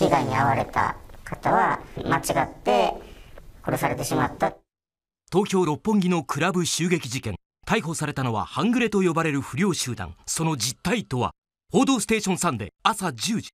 被害に遭われた方は間違って殺されてしまった東京六本木のクラブ襲撃事件逮捕されたのは半グレと呼ばれる不良集団その実態とは「報道ステーションサンデー」朝10時